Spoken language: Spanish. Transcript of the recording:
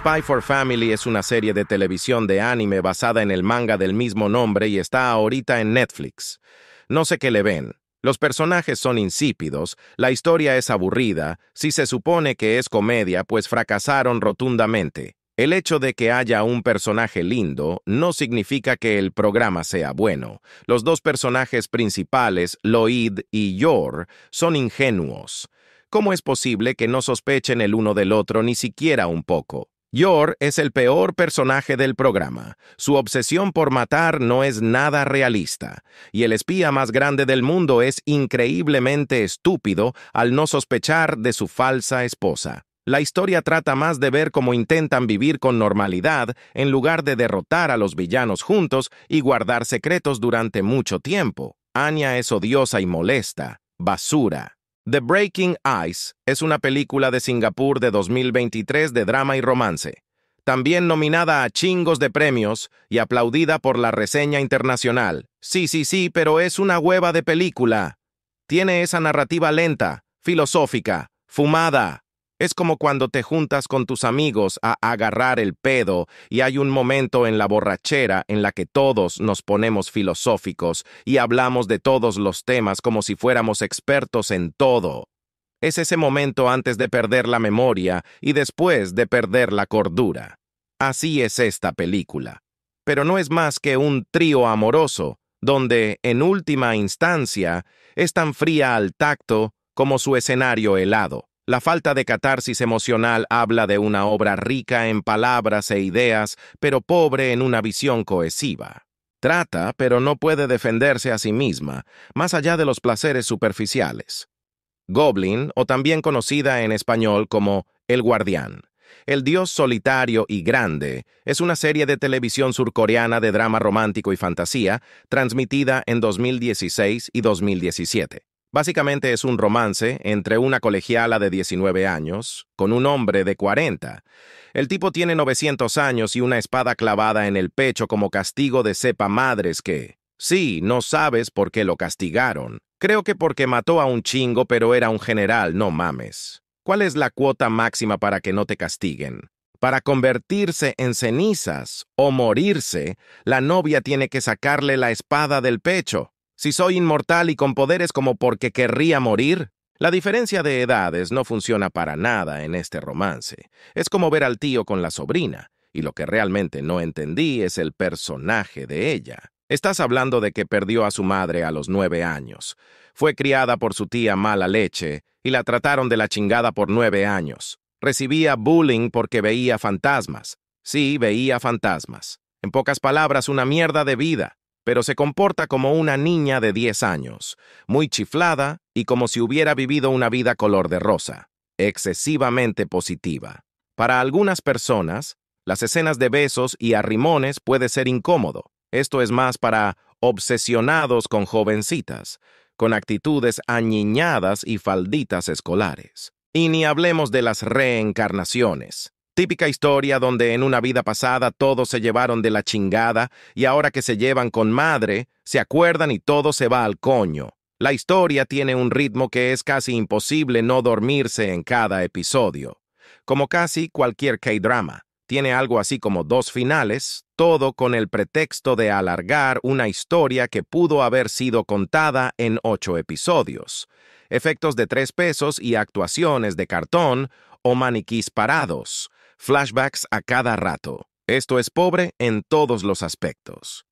Spy for Family es una serie de televisión de anime basada en el manga del mismo nombre y está ahorita en Netflix. No sé qué le ven. Los personajes son insípidos, la historia es aburrida, si se supone que es comedia, pues fracasaron rotundamente. El hecho de que haya un personaje lindo no significa que el programa sea bueno. Los dos personajes principales, Lloyd y Yor, son ingenuos. ¿Cómo es posible que no sospechen el uno del otro ni siquiera un poco? Yor es el peor personaje del programa. Su obsesión por matar no es nada realista, y el espía más grande del mundo es increíblemente estúpido al no sospechar de su falsa esposa. La historia trata más de ver cómo intentan vivir con normalidad en lugar de derrotar a los villanos juntos y guardar secretos durante mucho tiempo. Anya es odiosa y molesta, basura. The Breaking Ice es una película de Singapur de 2023 de drama y romance, también nominada a chingos de premios y aplaudida por la reseña internacional. Sí, sí, sí, pero es una hueva de película. Tiene esa narrativa lenta, filosófica, fumada, es como cuando te juntas con tus amigos a agarrar el pedo y hay un momento en la borrachera en la que todos nos ponemos filosóficos y hablamos de todos los temas como si fuéramos expertos en todo. Es ese momento antes de perder la memoria y después de perder la cordura. Así es esta película. Pero no es más que un trío amoroso, donde, en última instancia, es tan fría al tacto como su escenario helado. La falta de catarsis emocional habla de una obra rica en palabras e ideas, pero pobre en una visión cohesiva. Trata, pero no puede defenderse a sí misma, más allá de los placeres superficiales. Goblin, o también conocida en español como El Guardián. El Dios Solitario y Grande es una serie de televisión surcoreana de drama romántico y fantasía transmitida en 2016 y 2017. Básicamente es un romance entre una colegiala de 19 años con un hombre de 40. El tipo tiene 900 años y una espada clavada en el pecho como castigo de sepa madres que, sí, no sabes por qué lo castigaron. Creo que porque mató a un chingo pero era un general, no mames. ¿Cuál es la cuota máxima para que no te castiguen? Para convertirse en cenizas o morirse, la novia tiene que sacarle la espada del pecho. Si soy inmortal y con poderes como porque querría morir, la diferencia de edades no funciona para nada en este romance. Es como ver al tío con la sobrina, y lo que realmente no entendí es el personaje de ella. Estás hablando de que perdió a su madre a los nueve años. Fue criada por su tía mala leche y la trataron de la chingada por nueve años. Recibía bullying porque veía fantasmas. Sí, veía fantasmas. En pocas palabras, una mierda de vida pero se comporta como una niña de 10 años, muy chiflada y como si hubiera vivido una vida color de rosa, excesivamente positiva. Para algunas personas, las escenas de besos y arrimones puede ser incómodo. Esto es más para obsesionados con jovencitas, con actitudes añiñadas y falditas escolares. Y ni hablemos de las reencarnaciones, Típica historia donde en una vida pasada todos se llevaron de la chingada y ahora que se llevan con madre, se acuerdan y todo se va al coño. La historia tiene un ritmo que es casi imposible no dormirse en cada episodio. Como casi cualquier K-drama, tiene algo así como dos finales, todo con el pretexto de alargar una historia que pudo haber sido contada en ocho episodios. Efectos de tres pesos y actuaciones de cartón o maniquís parados flashbacks a cada rato. Esto es pobre en todos los aspectos.